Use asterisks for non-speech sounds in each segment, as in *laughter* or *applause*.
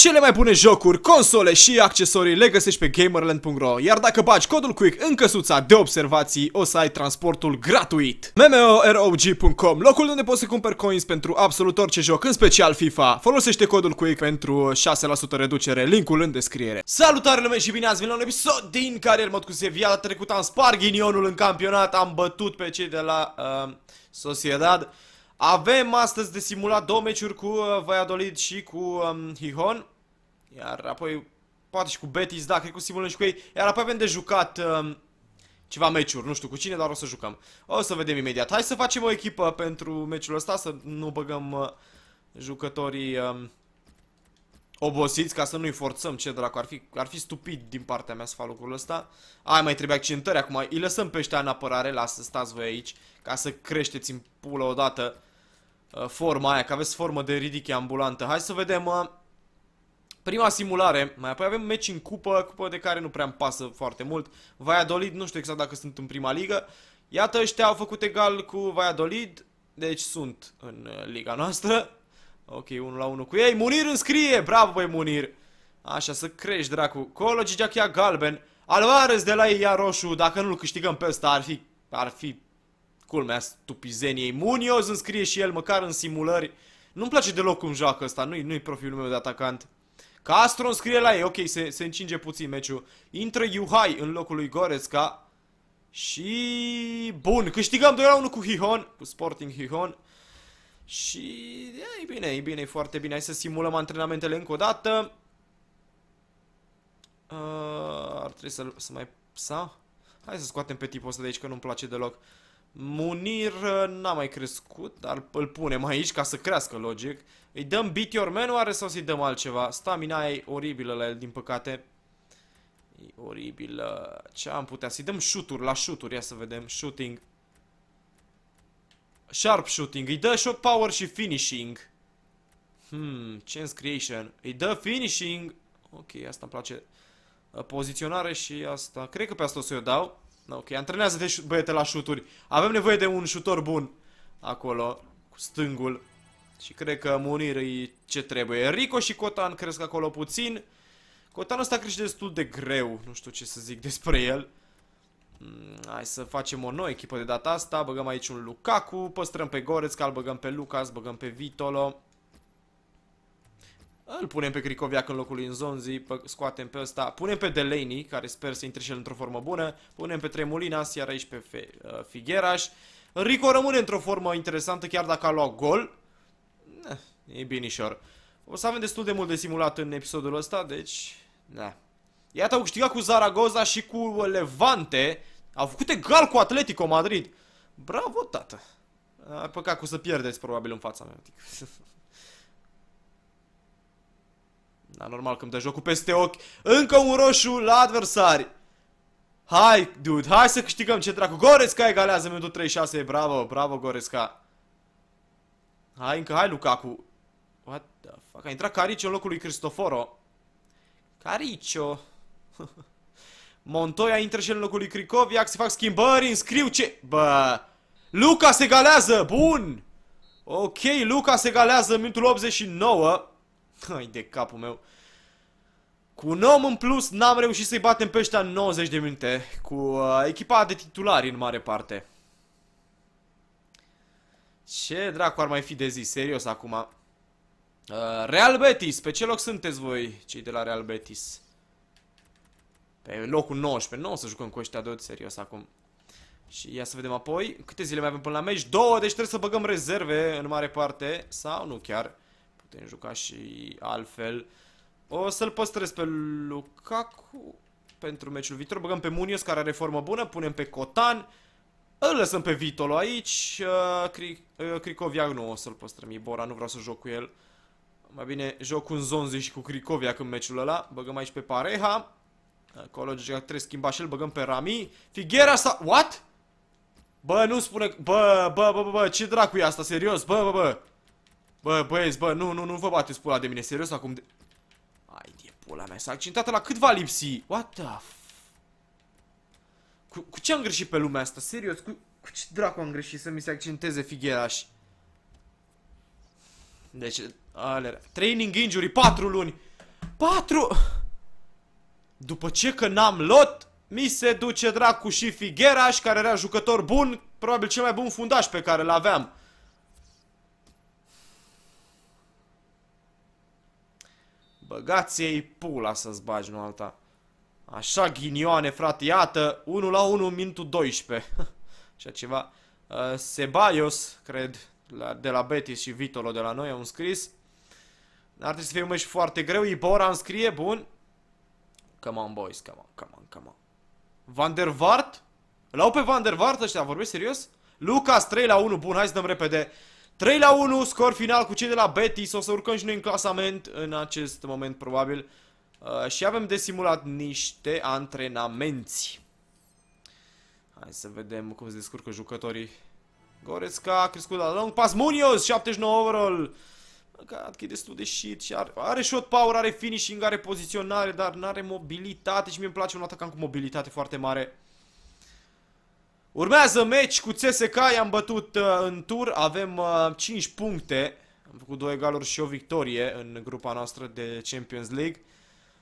Cele mai bune jocuri, console și accesorii le găsești pe gamerland.ro Iar dacă bagi codul QUICK în căsuța de observații, o să ai transportul gratuit MMORG.com, locul unde poți să cumperi coins pentru absolut orice joc, în special FIFA Folosește codul QUICK pentru 6% reducere, linkul în descriere Salutare lume și bine ați venit la un episod din Carier Mod cu Sevilla Data trecută am spar ghinionul în campionat, am bătut pe cei de la uh, Sociedad avem astăzi de simulat două meciuri cu uh, Valladolid și cu um, Hihon. Iar apoi, poate și cu Betis, da, cred că simulăm și cu ei. Iar apoi avem de jucat um, ceva meciuri, nu știu cu cine, dar o să jucăm. O să vedem imediat. Hai să facem o echipă pentru meciul ăsta, să nu băgăm uh, jucătorii um, obosiți, ca să nu-i forțăm, ce dracu, ar fi, ar fi stupid din partea mea să fac lucrul ăsta. Ai, mai trebuie accentări acum, îi lăsăm pe ăștia în apărare, lasă, stați voi aici, ca să creșteți în pulă odată. Uh, forma aia, că aveți formă de ridiche ambulantă. Hai să vedem uh, prima simulare, mai apoi avem meci în cupă, cupă de care nu prea îmi pasă foarte mult. Valladolid, nu știu exact dacă sunt în prima ligă. Iată, ăștia au făcut egal cu Valladolid, deci sunt în uh, liga noastră. Ok, 1 la 1 cu ei. Munir înscrie! Bravo, băi, Munir! Așa, să crești, dracu. Colo, Gigiachia galben. Alvarez de la ei ia roșu. Dacă nu-l câștigăm pe ăsta, ar fi, ar fi culmea stupizeniei. Munoz îmi scrie și el, măcar în simulări. Nu-mi place deloc cum joacă ăsta, nu-i nu, -i, profilul meu de atacant. Castro îmi scrie la ei, ok, se, se încinge puțin meciul. Intră Yuhai în locul lui Goretzka. Și... Bun, câștigăm 2-1 cu Hihon, cu Sporting Hihon. Și... E, bine, e bine, e foarte bine. Hai să simulăm antrenamentele încă o dată. Uh, ar trebui să, să mai... Sa? Hai să scoatem pe tipul ăsta de aici, că nu-mi place deloc. Munir uh, n-a mai crescut, dar îl punem aici ca să crească, logic. Îi dăm Beat Your Man oare sau să-i dăm altceva? Stamina e oribilă la el, din păcate. E oribilă. Ce am putea? Să-i dăm shoot la shoot ia să vedem. Shooting. Sharp shooting. Îi dă shot power și finishing. Hmm, chance creation. Îi dă finishing. Ok, asta îmi place. Poziționare și asta. Cred că pe asta o să-i dau ok, antrenează de băiete la șuturi. Avem nevoie de un șutor bun acolo, cu stângul. Și cred că Munir e ce trebuie. Rico și Cotan cresc acolo puțin. Cotan ăsta crește destul de greu, nu știu ce să zic *laughs* despre el. Mm, hai să facem o nouă echipă de data asta, băgăm aici un Lukaku, păstrăm pe Goretzka, îl băgăm pe Lucas, băgăm pe Vitolo. Îl punem pe Cricoviac în locul lui Nzonzi, scoatem pe ăsta, punem pe Delaney, care sper să intre și el într-o formă bună, punem pe Tremulinas, iar aici pe uh, Figueras. Figueraș. Rico rămâne într-o formă interesantă, chiar dacă a luat gol. Eh, e binișor. O să avem destul de mult de simulat în episodul ăsta, deci... Da. Iată, au câștigat cu Zaragoza și cu Levante. Au făcut egal cu Atletico Madrid. Bravo, tată. Păcat cu să pierdeți probabil în fața mea. *laughs* Da, normal că îmi dă jocul peste ochi. Încă un roșu la adversari. Hai, dude, hai să câștigăm ce dracu. Goresca egalează minutul 36. Bravo, bravo, Goresca. Hai, încă hai, Lukaku. What the fuck? A intrat Caricio în locul lui Cristoforo. Caricio. *laughs* Montoya intră și în locul lui Cricoviac. Se fac schimbări, înscriu ce... Bă... se galează, bun! Ok, Luca se galează în minutul 89. *laughs* Hai de capul meu. Cu un om în plus n-am reușit să-i batem pe ăștia 90 de minute. Cu uh, echipa de titulari în mare parte. Ce dracu ar mai fi de zis, serios acum. Uh, Real Betis, pe ce loc sunteți voi, cei de la Real Betis? Pe locul 19, nu o să jucăm cu ăștia de serios acum. Și ia să vedem apoi, câte zile mai avem până la meci? Două, deci trebuie să băgăm rezerve în mare parte, sau nu chiar putem juca și altfel. O să-l păstrez pe Lukaku pentru meciul viitor. Băgăm pe Munios, care are formă bună, punem pe Cotan. Îl lăsăm pe Vitolo aici. Uh, uh, Cricovia nu o să-l păstrăm, Ibora, nu vreau să joc cu el. Mai bine joc cu Zonzi și cu Cricovia când meciul ăla. Băgăm aici pe Pareha. Acolo trebuie schimba și îl băgăm pe Rami. Figuera asta... What? Bă, nu spune... Bă, bă, bă, bă, bă, ce dracu e asta, serios? Bă, bă, bă. Bă, băieți, bă, nu, nu, nu vă bateți pula de mine, serios, acum de... Ai de pula mea, s-a accidentată la cât va lipsi? What the f... Cu, cu ce am greșit pe lumea asta, serios? Cu, cu ce dracu am greșit să mi se accenteze Figueraș? Deci, alea... Training injury, 4 luni! 4... După ce că n-am lot, mi se duce dracu și Figueraș, care era jucător bun, probabil cel mai bun fundaș pe care l-aveam. băgați ei pula să-ți bagi, nu alta. Așa, ghinioane, frate, iată, 1 la 1, minutul 12. Așa ceva. Uh, Sebaios, cred, la, de la Betis și Vitolo de la noi au înscris. Ar trebui să fie un meci foarte greu. Ibora înscrie, bun. Come on, boys, come on, come on, come on. Van der Vaart? L-au pe Van der Vaart ăștia, vorbesc serios? Lucas 3 la 1, bun, hai să dăm repede. 3 la 1, scor final cu cei de la Betis, o să urcăm și noi în clasament în acest moment probabil. Uh, și avem de simulat niște antrenamenti. Hai să vedem cum se descurcă jucătorii. Goretzka a crescut la long pass. Munoz, 79 overall. Măcat că e destul de shit și are, are shot power, are finishing, are poziționare, dar nu are mobilitate și mie îmi place un atacant cu mobilitate foarte mare. Urmează meci cu CSK, i-am bătut uh, în tur, avem uh, 5 puncte. Am făcut 2 egaluri și o victorie în grupa noastră de Champions League.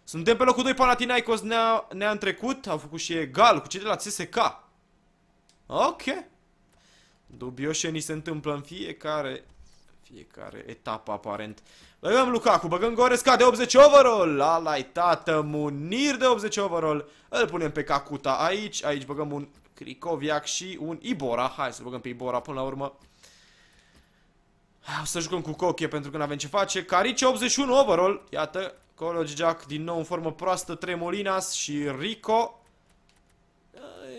Suntem pe locul 2, Panathinaikos ne-a ne întrecut, au făcut și egal cu cei de la CSK. Ok. ni se întâmplă în fiecare, fiecare etapă aparent. Băgăm Lukaku, băgăm Goresca de 80 overall, la tată, Munir de 80 overall, îl punem pe Kakuta aici, aici băgăm un Cricoviac și un Ibora. Hai să băgăm pe Ibora până la urmă. O să jucăm cu Coche pentru că nu avem ce face. Carice 81 overall. Iată, College Jack din nou în formă proastă. Tremolinas și Rico.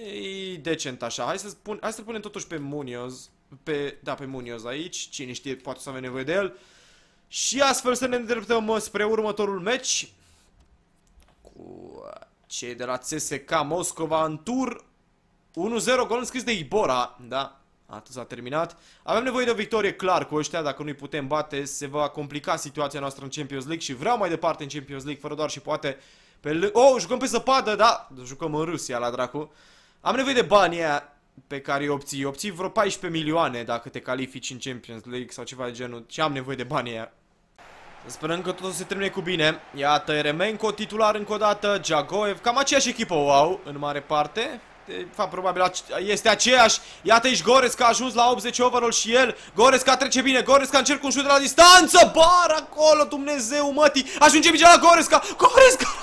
E decent așa. Hai să, spun, hai să punem totuși pe Munoz. Pe, da, pe Munoz aici. Cine știe, poate să avem nevoie de el. Și astfel să ne îndreptăm spre următorul meci. Cu cei de la CSK Moscova în tur. 1-0, gol înscris de Ibora, da, atât s-a terminat. Avem nevoie de o victorie clar cu ăștia, dacă nu-i putem bate, se va complica situația noastră în Champions League și vreau mai departe în Champions League, fără doar și poate pe... Oh, jucăm pe zăpadă, da, jucăm în Rusia la dracu. Am nevoie de banii aia pe care îi obții. Obții vreo 14 milioane dacă te califici în Champions League sau ceva de genul. Și am nevoie de banii aia. sperăm că totul se termine cu bine. Iată, Eremenko titular încă o dată, Jagoev, cam aceeași echipă o au în mare parte. De fapt, probabil este aceeași. Iată aici Goresc a ajuns la 80 overall și el. Goresc a trece bine. Goresc a încerc un șut de la distanță. Bar acolo, Dumnezeu mătii. Ajunge mingea la Goresca. Goresca!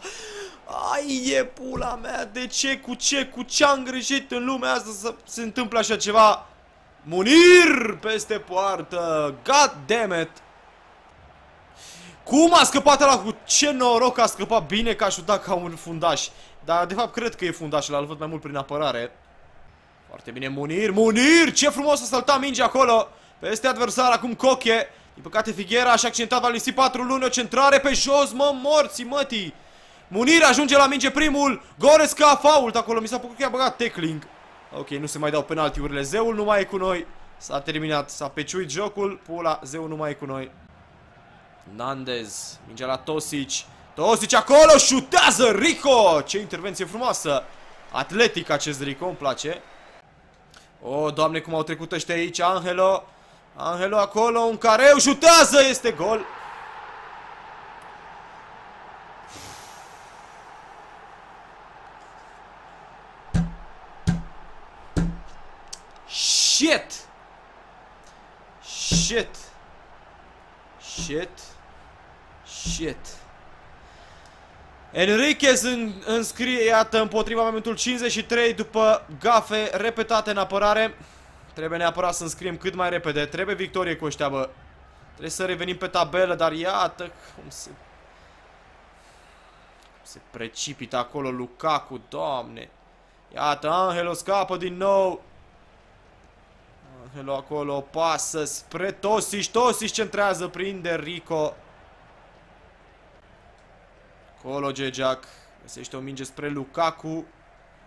*laughs* Ai e pula mea, de ce, cu ce, cu ce am greșit în lumea asta să se întâmple așa ceva? Munir peste poartă, god damn it. Cum a scăpat ăla? Cu ce noroc a scăpat bine că a șutat ca un fundaș. Dar de fapt cred că e fundașul, l-a văzut mai mult prin apărare. Foarte bine Munir, Munir! Ce frumos a săltat mingea acolo! Peste adversar acum Coche. Din păcate Figuera și accentat va lipsi 4 luni, o centrare pe jos, mă morți, mătii! Munir ajunge la minge primul, Goresca, fault acolo, mi s-a păcut că i-a băgat tackling. Ok, nu se mai dau penaltiurile, Zeul nu mai e cu noi. S-a terminat, s-a peciuit jocul, pula, Zeul nu mai e cu noi. Nandez, mingea la Tosici 20 acolo, șutează Rico! Ce intervenție frumoasă! Atletic acest Rico, îmi place. O, oh, doamne, cum au trecut ăștia aici, Angelo. Angelo acolo, un careu, șutează, este gol. Shit! Shit! Shit! Shit! Enriquez în, înscrie, iată, împotriva momentul 53 după gafe repetate în apărare. Trebuie neapărat să înscriem cât mai repede. Trebuie victorie cu ăștia, bă. Trebuie să revenim pe tabelă, dar iată cum se... Se precipită acolo Lukaku, doamne. Iată, Angelo scapă din nou. Angelo acolo pasă spre Tosiș. Tosiș centrează, prinde Rico. Acolo Gegeac. Găsește o minge spre Lukaku.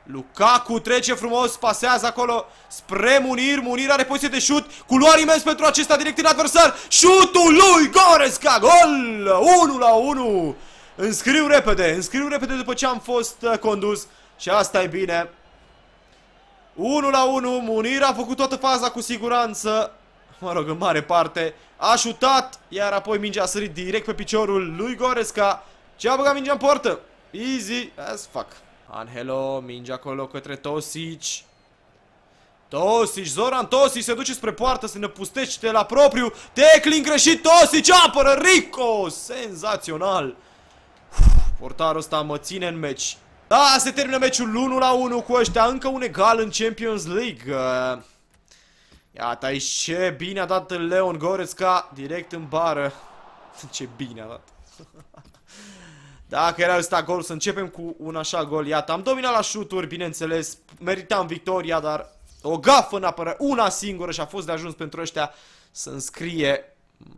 Lukaku trece frumos, pasează acolo spre Munir. Munir are poziție de șut. Culoare imens pentru acesta direct în adversar. Șutul lui Goresca. Gol! 1 la 1. Înscriu repede, înscriu repede după ce am fost uh, condus. Și asta e bine. 1 la 1, Munir a făcut toată faza cu siguranță mă rog, în mare parte, a șutat, iar apoi mingea a sărit direct pe piciorul lui Goresca ce a băgat mingea în poartă. Easy as fuck. Angelo, minge acolo către Tosic. Tosic, Zoran Tosic se duce spre poartă să ne pustește la propriu. Teclin greșit, Tosic apără Rico! Senzațional! portarul ăsta mă ține în meci. Da, se termină meciul 1 la 1 cu ăștia, încă un egal în Champions League. Iată aici ce bine a dat Leon Goretzka direct în bară. *laughs* Ce bine a dat. *laughs* Dacă era ăsta gol, să începem cu un așa gol. Iată, am dominat la șuturi, bineînțeles. Meritam victoria, dar o gafă în apără, una singură și a fost de ajuns pentru ăștia să înscrie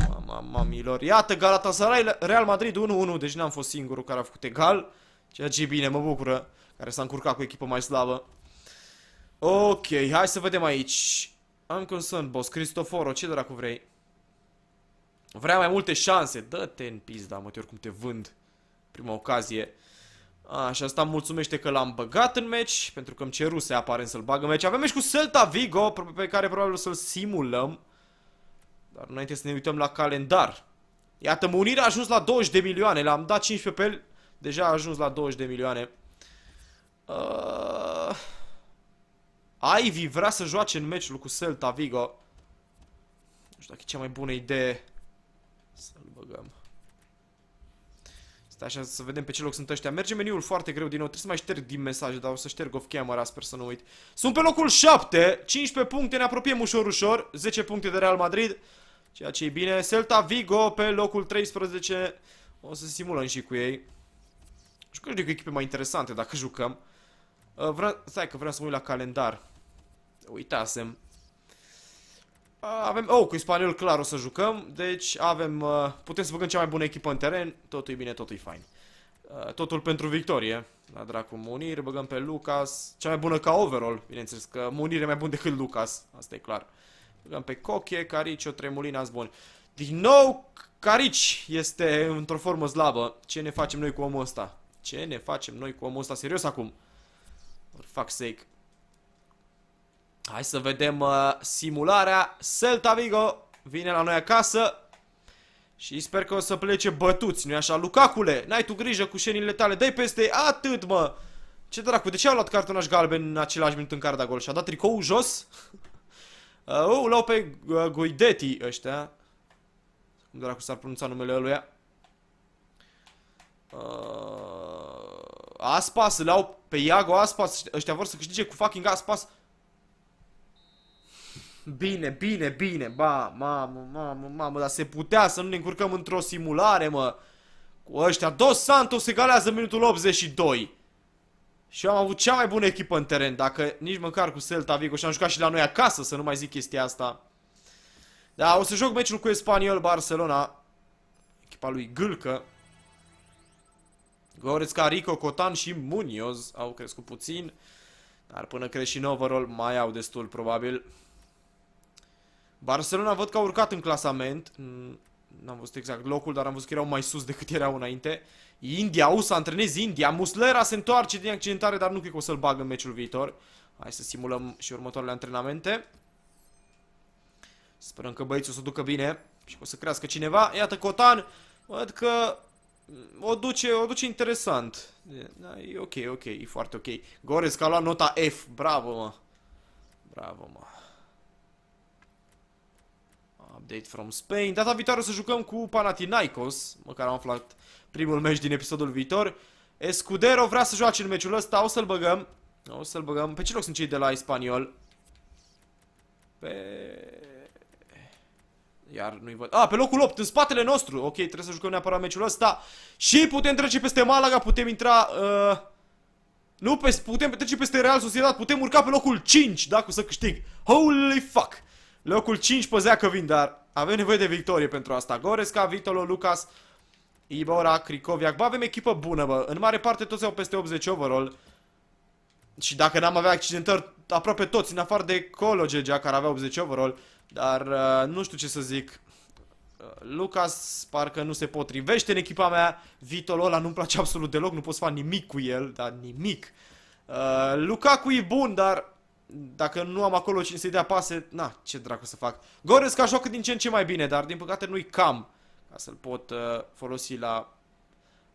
Mama, mamilor. Iată, Galatasaray, Real Madrid 1-1, deci n-am fost singurul care a făcut egal. Ceea ce e bine, mă bucură, care s-a încurcat cu echipă mai slabă. Ok, hai să vedem aici. Am sunt, boss. Cristoforo, ce dracu vrei? Vrea mai multe șanse. Dă-te în pizda, mă, oricum te vând prima ocazie. A, și asta mulțumește că l-am băgat în meci, pentru că îmi ceruse aparent să-l bag în meci. Avem meci cu Celta Vigo, pe care probabil o să-l simulăm. Dar înainte să ne uităm la calendar. Iată, munirea a ajuns la 20 de milioane. L-am dat 15 pe el. Deja a ajuns la 20 de milioane. Uh... Ivy vrea să joace în meciul cu Celta Vigo. Nu știu dacă e cea mai bună idee să-l băgăm. Stai așa să vedem pe ce loc sunt ăștia. Merge meniul foarte greu din nou. Trebuie să mai șterg din mesaje, dar o să șterg off-camera, sper să nu uit. Sunt pe locul 7. 15 puncte, ne apropiem ușor, ușor. 10 puncte de Real Madrid. Ceea ce e bine. Celta Vigo pe locul 13. O să simulăm și cu ei. Jucăm de echipe mai interesante dacă jucăm. Uh, vreau... Stai că vreau să mă uit la calendar. Uitasem. Avem, oh, cu spaniol clar o să jucăm, deci avem, uh, putem să băgăm cea mai bună echipă în teren, totul e bine, totul e fain. Uh, totul pentru victorie. La dracu Munir, băgăm pe Lucas, cea mai bună ca overall, bineînțeles că Munir e mai bun decât Lucas, asta e clar. Băgăm pe Coche, o Tremulina, bun. Din nou, Carici este într-o formă slabă. Ce ne facem noi cu omul ăsta? Ce ne facem noi cu omul ăsta? Serios acum? For fuck's sake. Hai să vedem uh, simularea. Celta Vigo vine la noi acasă. Și sper că o să plece bătuți, nu-i așa? Lucacule, n-ai tu grijă cu șenile tale, dai peste, atât mă! Ce dracu, de ce a luat cartonaș galben în același minut în care da gol? Și-a dat tricou jos? *laughs* uh, uh, l-au pe uh, Guidetti ăștia. Cum dracu s-ar pronunța numele lui? Uh, Aspas, l-au pe Iago Aspas, ăștia vor să câștige cu fucking Aspas. Bine, bine, bine, ba, mamă, mamă, mamă, dar se putea să nu ne încurcăm într-o simulare, mă. Cu ăștia, Dos Santos în minutul 82. Și eu am avut cea mai bună echipă în teren, dacă nici măcar cu Celta Vigo și am jucat și la noi acasă, să nu mai zic chestia asta. Da, o să joc meciul cu Espaniol Barcelona, echipa lui Gâlcă. Goretzka, Rico, Cotan și Munoz au crescut puțin, dar până crește și în overall mai au destul probabil. Barcelona văd că au urcat în clasament. N-am văzut exact locul, dar am văzut că erau mai sus decât erau înainte. India, să antrenezi India. Muslera se întoarce din accidentare, dar nu cred că o să-l bag în meciul viitor. Hai să simulăm și următoarele antrenamente. Sperăm că băieții o să ducă bine și că o să crească cineva. Iată Cotan, văd că o duce, o duce interesant. Da, e ok, ok, e foarte ok. Gorez că a luat nota F, bravo mă. Bravo mă update from Spain. Data viitoare o să jucăm cu Panathinaikos, măcar am aflat primul meci din episodul viitor. Escudero vrea să joace în meciul ăsta, o să-l băgăm. O să-l băgăm. Pe ce loc sunt cei de la Spaniol? Pe... Iar nu-i văd. Ah, pe locul 8, în spatele nostru. Ok, trebuie să jucăm neapărat meciul ăsta. Și putem trece peste Malaga, putem intra... Uh... Nu, pe, putem trece peste Real Sociedad, putem urca pe locul 5, dacă o să câștig. Holy fuck! Locul 5 păzea că vin, dar avem nevoie de victorie pentru asta. Goresca, Vitolo, Lucas, Ibora, Cricoviac. Bă, avem echipă bună, bă. În mare parte toți au peste 80 overall. Și dacă n-am avea accidentări, aproape toți, în afară de Colo Gegea, care avea 80 overall. Dar uh, nu știu ce să zic. Uh, Lucas parcă nu se potrivește în echipa mea. Vitolo ăla nu-mi place absolut deloc, nu pot să fac nimic cu el, dar nimic. Uh, Lukaku e bun, dar dacă nu am acolo cine să-i dea pase, na, ce dracu să fac. Goresca joacă din ce în ce mai bine, dar din păcate nu-i cam ca să-l pot uh, folosi la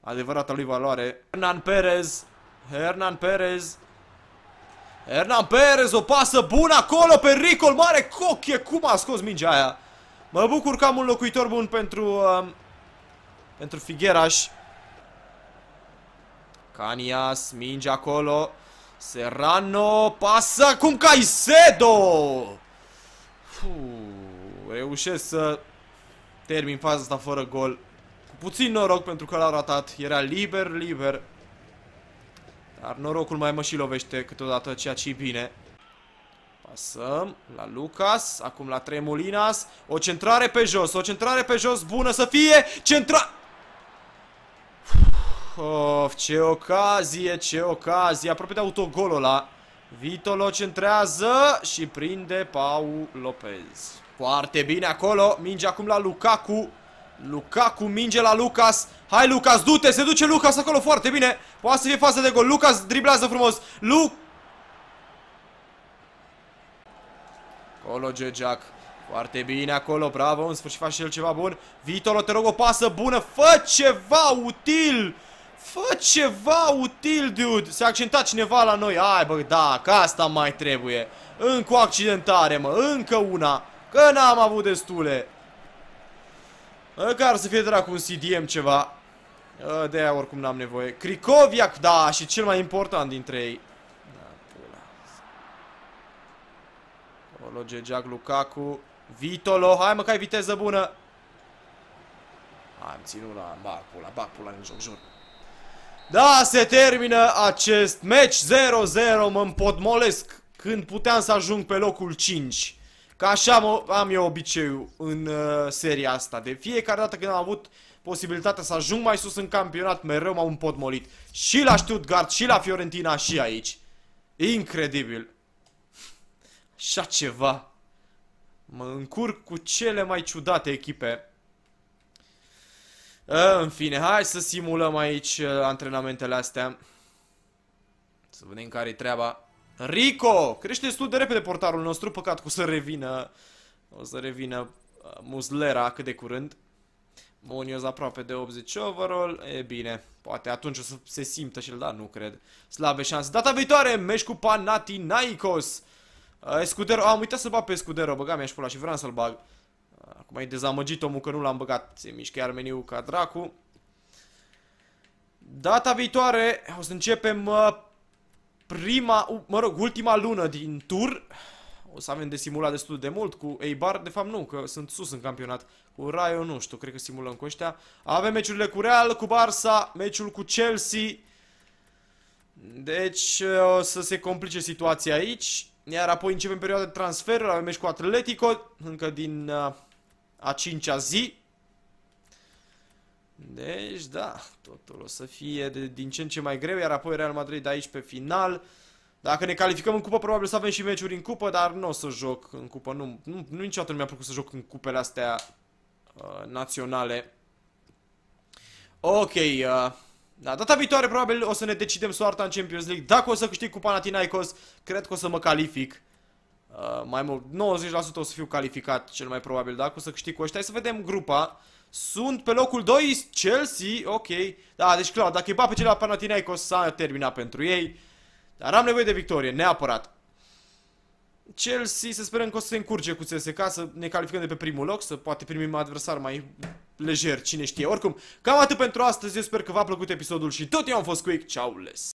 adevărata lui valoare. Hernan Perez, Hernan Perez, Hernan Perez, o pasă bună acolo, pericol mare, cochie, cum a scos mingea aia. Mă bucur că am un locuitor bun pentru, uh, pentru Figueraș. Canias, minge acolo. Serrano pasă cum Caicedo! reușesc să termin faza asta fără gol. Cu puțin noroc pentru că l-a ratat. Era liber, liber. Dar norocul mai mă și lovește câteodată, ceea ce bine. Pasăm la Lucas, acum la Tremulinas. O centrare pe jos, o centrare pe jos bună să fie. Centra... Of, ce ocazie, ce ocazie. Aproape de autogolul ăla. Vitolo centrează și prinde Pau Lopez. Foarte bine acolo. Minge acum la Lukaku. Lukaku minge la Lucas. Hai Lucas, du-te, se duce Lucas acolo foarte bine. Poate să fie fază de gol. Lucas driblează frumos. Lu Colo Jack. Foarte bine acolo, bravo, în sfârșit face și el ceva bun Vitolo, te rog, o pasă bună, fă ceva util Fă ceva util, dude! S-a accidentat cineva la noi. Ai, bă, da, că asta mai trebuie. Încă o accidentare, mă, încă una. Că n-am avut destule. Încă ar să fie dracu un CDM ceva. Ă, de aia oricum n-am nevoie. Cricoviac, da, și cel mai important dintre ei. Olo, Jack Lukaku, Vitolo. Hai mă că ai viteză bună. Am ținut la bag pula, bag pula în joc, jur. Da, se termină acest match 0-0, mă împotmolesc când puteam să ajung pe locul 5. Ca așa mă, am eu obiceiul în uh, seria asta. De fiecare dată când am avut posibilitatea să ajung mai sus în campionat, mereu m am împotmolit. Și la Stuttgart, și la Fiorentina, și aici. Incredibil. Așa ceva. Mă încurc cu cele mai ciudate echipe. Ă, în fine, hai să simulăm aici ă, antrenamentele astea. Să vedem care-i treaba. Rico! Crește destul de repede portarul nostru, păcat că să revină... O să revină ă, Muslera cât de curând. Monios aproape de 80 overall. E bine, poate atunci o să se simtă și el, da, nu cred. Slabe șanse. Data viitoare, meci cu Panathinaikos. Scudero, am uitat să bag pe Scudero, băga mi-aș pula și vreau să-l bag. Acum e dezamăgit omul că nu l-am băgat. Se mișcă iar meniul ca dracu. Data viitoare o să începem uh, prima, mă rog, ultima lună din tur. O să avem de simulat destul de mult cu Eibar, de fapt nu, că sunt sus în campionat. Cu Raio nu știu, cred că simulăm cu ăștia. Avem meciurile cu Real, cu Barça, meciul cu Chelsea. Deci uh, o să se complice situația aici. Iar apoi începem perioada de transfer, avem meci cu Atletico, încă din uh, a cincea zi. Deci, da, totul o să fie de, din ce în ce mai greu, iar apoi Real Madrid aici pe final. Dacă ne calificăm în cupă, probabil să avem și meciuri în cupă, dar nu o să joc în cupă. Nu, nu, nu niciodată nu mi-a plăcut să joc în cupele astea uh, naționale. Ok, uh, da, data viitoare probabil o să ne decidem soarta în Champions League. Dacă o să câștig cu Panathinaikos, cred că o să mă calific. Uh, mai mult, 90% o să fiu calificat cel mai probabil, da? Cu să câștig cu ăștia. Hai să vedem grupa. Sunt pe locul 2 Chelsea, ok. Da, deci clar, dacă îi bat pe cel la Panathinaikos s-a terminat pentru ei. Dar am nevoie de victorie, neapărat. Chelsea să sperăm că o să se încurge cu CSK, să ne calificăm de pe primul loc, să poate primim adversar mai lejer, cine știe. Oricum, cam atât pentru astăzi, eu sper că v-a plăcut episodul și tot eu am fost Quick, ciao les!